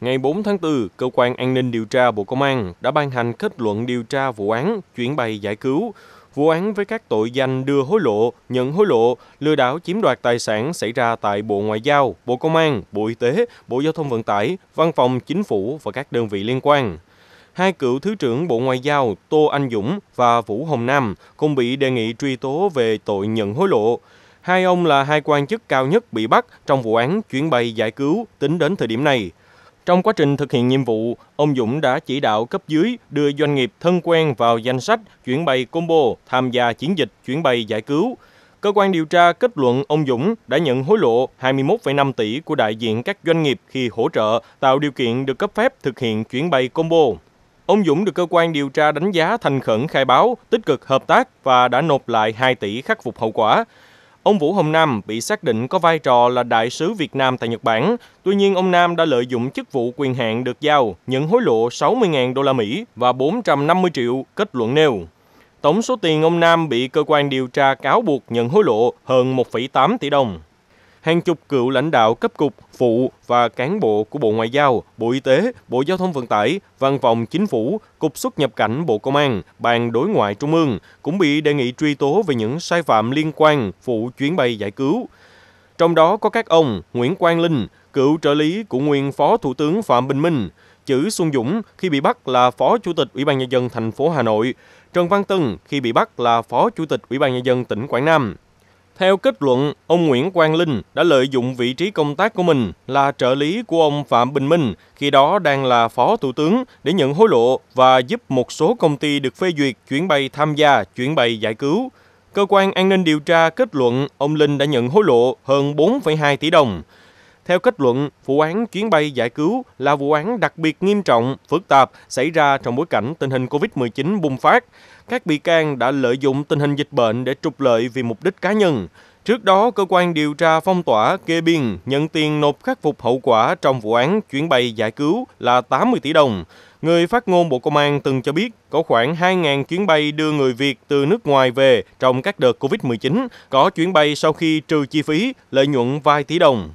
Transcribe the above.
Ngày 4 tháng 4, Cơ quan An ninh Điều tra Bộ Công an đã ban hành kết luận điều tra vụ án chuyển bay giải cứu, vụ án với các tội danh đưa hối lộ, nhận hối lộ, lừa đảo chiếm đoạt tài sản xảy ra tại Bộ Ngoại giao, Bộ Công an, Bộ Y tế, Bộ Giao thông Vận tải, Văn phòng Chính phủ và các đơn vị liên quan. Hai cựu Thứ trưởng Bộ Ngoại giao Tô Anh Dũng và Vũ Hồng Nam cũng bị đề nghị truy tố về tội nhận hối lộ. Hai ông là hai quan chức cao nhất bị bắt trong vụ án chuyển bay giải cứu tính đến thời điểm này – trong quá trình thực hiện nhiệm vụ, ông Dũng đã chỉ đạo cấp dưới đưa doanh nghiệp thân quen vào danh sách chuyển bay combo tham gia chiến dịch chuyển bay giải cứu. Cơ quan điều tra kết luận ông Dũng đã nhận hối lộ 21,5 tỷ của đại diện các doanh nghiệp khi hỗ trợ tạo điều kiện được cấp phép thực hiện chuyển bay combo. Ông Dũng được cơ quan điều tra đánh giá thành khẩn khai báo, tích cực hợp tác và đã nộp lại 2 tỷ khắc phục hậu quả. Ông Vũ Hồng Nam bị xác định có vai trò là đại sứ Việt Nam tại Nhật Bản. Tuy nhiên, ông Nam đã lợi dụng chức vụ quyền hạn được giao, nhận hối lộ 60.000 đô la Mỹ và 450 triệu, kết luận nêu. Tổng số tiền ông Nam bị cơ quan điều tra cáo buộc nhận hối lộ hơn 1,8 tỷ đồng hàng chục cựu lãnh đạo cấp cục, phụ và cán bộ của Bộ Ngoại giao, Bộ Y tế, Bộ Giao thông Vận tải, Văn phòng Chính phủ, Cục xuất nhập cảnh Bộ Công an, Ban đối ngoại Trung ương cũng bị đề nghị truy tố về những sai phạm liên quan phụ chuyến bay giải cứu. Trong đó có các ông Nguyễn Quang Linh, cựu trợ lý của nguyên Phó Thủ tướng Phạm Bình Minh, Chữ Xuân Dũng khi bị bắt là Phó Chủ tịch Ủy ban Nhân dân thành phố Hà Nội, Trần Văn Tân khi bị bắt là Phó Chủ tịch Ủy ban Nhân dân tỉnh Quảng Nam. Theo kết luận, ông Nguyễn Quang Linh đã lợi dụng vị trí công tác của mình là trợ lý của ông Phạm Bình Minh, khi đó đang là phó thủ tướng, để nhận hối lộ và giúp một số công ty được phê duyệt chuyến bay tham gia chuyến bay giải cứu. Cơ quan an ninh điều tra kết luận ông Linh đã nhận hối lộ hơn 4,2 tỷ đồng. Theo kết luận, vụ án chuyến bay giải cứu là vụ án đặc biệt nghiêm trọng, phức tạp xảy ra trong bối cảnh tình hình COVID-19 bùng phát. Các bị can đã lợi dụng tình hình dịch bệnh để trục lợi vì mục đích cá nhân. Trước đó, cơ quan điều tra phong tỏa kê biên nhận tiền nộp khắc phục hậu quả trong vụ án chuyến bay giải cứu là 80 tỷ đồng. Người phát ngôn Bộ Công an từng cho biết có khoảng 2.000 chuyến bay đưa người Việt từ nước ngoài về trong các đợt COVID-19, có chuyến bay sau khi trừ chi phí, lợi nhuận vài tỷ đồng.